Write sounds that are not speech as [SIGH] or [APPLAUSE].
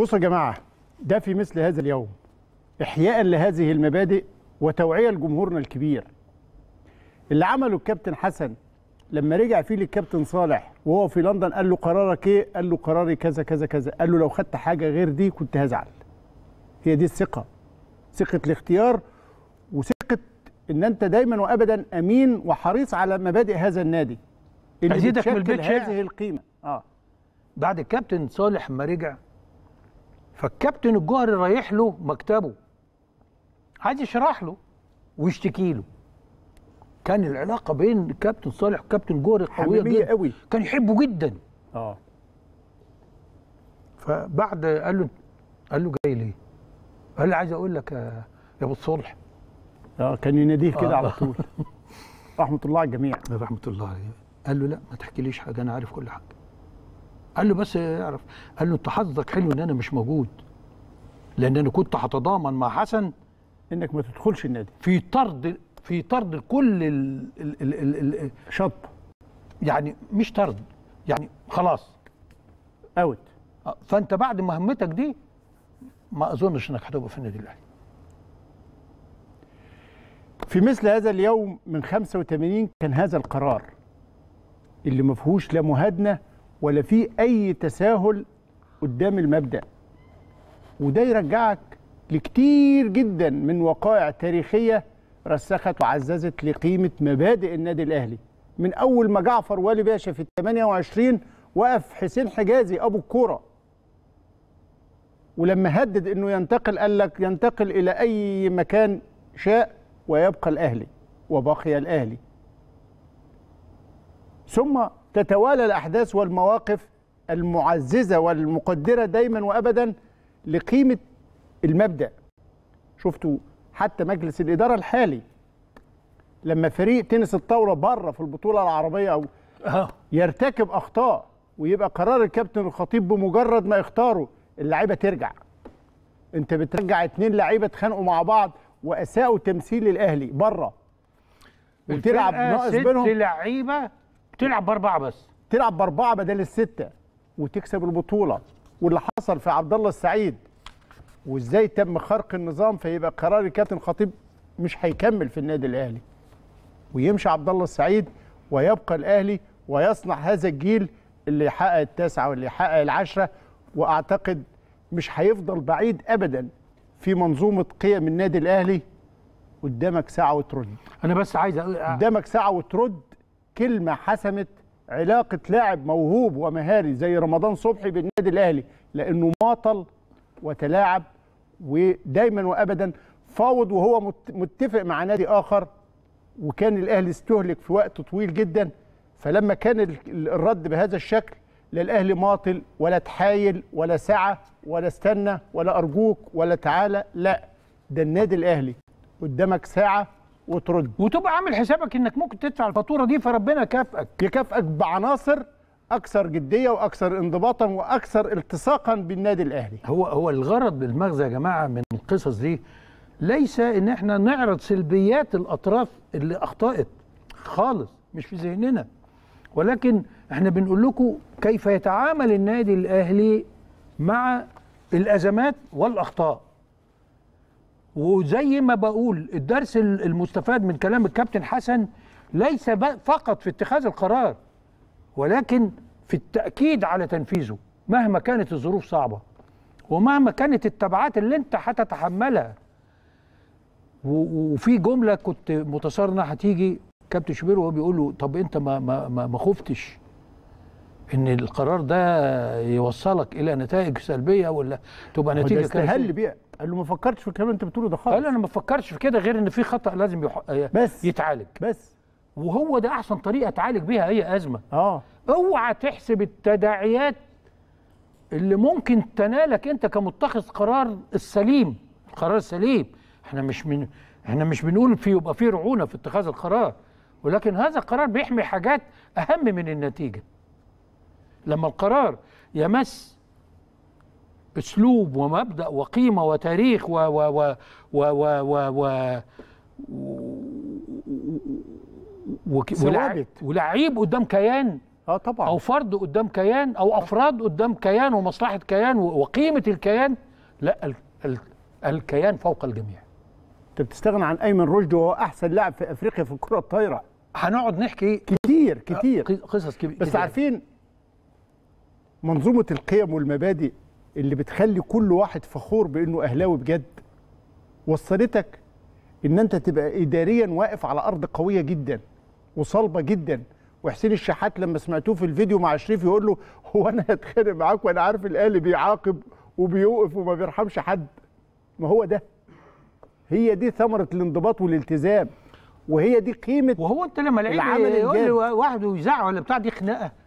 بصوا يا جماعه ده في مثل هذا اليوم احياء لهذه المبادئ وتوعيه لجمهورنا الكبير اللي عمله الكابتن حسن لما رجع فيه للكابتن صالح وهو في لندن قال له قرارك ايه؟ قال له قراري كذا كذا كذا، قال له لو خدت حاجه غير دي كنت هزعل. هي دي الثقه. ثقه الاختيار وثقه ان انت دايما وابدا امين وحريص على مبادئ هذا النادي. اللي بتشكل هذه القيمه. اه. بعد الكابتن صالح ما رجع فالكابتن الجوهري رايح له مكتبه عايز يشرح له ويشتكي له كان العلاقه بين الكابتن صالح والكابتن جوهري قويه جدا قوي كان يحبه جدا اه فبعد قال له قال له جاي ليه؟ قال لي عايز اقول لك يا ابو الصلح اه كان يناديه كده آه. على طول [LAUGHS] رحمه الله على الجميع رحمه الله عليه قال له لا ما تحكيليش حاجه انا عارف كل حاجه قال له بس اعرف قال له انت حظك حلو ان انا مش موجود لان انا كنت هتضامن مع حسن انك ما تدخلش النادي في طرد في طرد كل ال ال ال شط يعني مش طرد يعني خلاص اوت آه، فانت بعد مهمتك دي ما اظنش انك هتبقى في النادي الاهلي في مثل هذا اليوم من 85 كان هذا القرار اللي ما فيهوش لا مهادنه ولا في اي تساهل قدام المبدا وده يرجعك لكتير جدا من وقائع تاريخيه رسخت وعززت لقيمه مبادئ النادي الاهلي من اول ما جعفر والي باشا في ال 28 وقف حسين حجازي ابو الكوره ولما هدد انه ينتقل قال لك ينتقل الى اي مكان شاء ويبقى الاهلي وبقي الاهلي ثم تتوالى الأحداث والمواقف المعززة والمقدرة دايما وأبدا لقيمة المبدأ شفتوا حتى مجلس الإدارة الحالي لما فريق تنس الطاولة بره في البطولة العربية أو يرتكب أخطاء ويبقى قرار الكابتن الخطيب بمجرد ما يختاره اللعيبة ترجع أنت بترجع اتنين لعيبة اتخانقوا مع بعض وأساءوا تمثيل الأهلي بره وتلعب ناقص بينهم لعيبة تلعب باربعه بس تلعب باربعه بدل السته وتكسب البطوله واللي حصل في عبد الله السعيد وازاي تم خرق النظام فيبقى قرار الكابتن خطيب مش هيكمل في النادي الاهلي ويمشي عبد الله السعيد ويبقى الاهلي ويصنع هذا الجيل اللي حقق التاسعه واللي حقق العشره واعتقد مش هيفضل بعيد ابدا في منظومه قيم النادي الاهلي قدامك ساعه وترد انا بس عايز قدامك ساعه وترد كلمه حسمت علاقه لاعب موهوب ومهاري زي رمضان صبحي بالنادي الاهلي لانه ماطل وتلاعب ودايما وابدا فاوض وهو متفق مع نادي اخر وكان الاهلي استهلك في وقت طويل جدا فلما كان الرد بهذا الشكل لا الاهلي ماطل ولا تحايل ولا سعى ولا استنى ولا ارجوك ولا تعالى لا ده النادي الاهلي قدامك ساعه وترد وتبقى عامل حسابك انك ممكن تدفع الفاتوره دي فربنا يكافئك يكافئك بعناصر اكثر جديه واكثر انضباطا واكثر التصاقا بالنادي الاهلي هو هو الغرض المغزى يا جماعه من القصص دي ليس ان احنا نعرض سلبيات الاطراف اللي اخطات خالص مش في ذهننا ولكن احنا بنقول لكم كيف يتعامل النادي الاهلي مع الازمات والاخطاء وزي ما بقول الدرس المستفاد من كلام الكابتن حسن ليس فقط في اتخاذ القرار ولكن في التأكيد على تنفيذه مهما كانت الظروف صعبة ومهما كانت التبعات اللي انت هتتحملها وفي جملة كنت متصارنة هتيجي كابتن شبير وهو بيقول له طب انت ما, ما, ما خفتش ان القرار ده يوصلك الى نتائج سلبيه ولا تبقى نتيجه هل بيها قال له ما فكرتش في الكلام اللي انت بتقوله ده خالص قال انا ما فكرتش في كده غير ان في خطا لازم يح... بس يتعالج بس وهو ده احسن طريقه تعالج بيها اي ازمه اه اوعى تحسب التداعيات اللي ممكن تنالك انت كمتخذ قرار السليم القرار السليم احنا مش من احنا مش بنقول في يبقى في رعونه في اتخاذ القرار ولكن هذا القرار بيحمي حاجات اهم من النتيجه لما القرار يمس اسلوب ومبدا وقيمه وتاريخ و و و و و و و و, و ولعيب قدام كيان اه طبعا او فرد قدام كيان او افراد قدام كيان ومصلحه كيان وقيمه الكيان لا ال ال الكيان فوق الجميع انت بتستغنى عن ايمن رشدي وهو احسن لاعب في افريقيا في الكره الطايره هنقعد نحكي كتير آه، كتير قصص كبيره بس كتير. عارفين منظومه القيم والمبادئ اللي بتخلي كل واحد فخور بانه اهلاوي بجد وصلتك ان انت تبقى اداريا واقف على ارض قويه جدا وصلبه جدا وحسين الشحات لما سمعتوه في الفيديو مع شريف يقول له هو انا هتخانق معاك وانا عارف الاهلي بيعاقب وبيوقف وما بيرحمش حد ما هو ده هي دي ثمره الانضباط والالتزام وهي دي قيمه وهو انت لما لعيب يقول واحد ويزعق ولا بتاع دي خناقه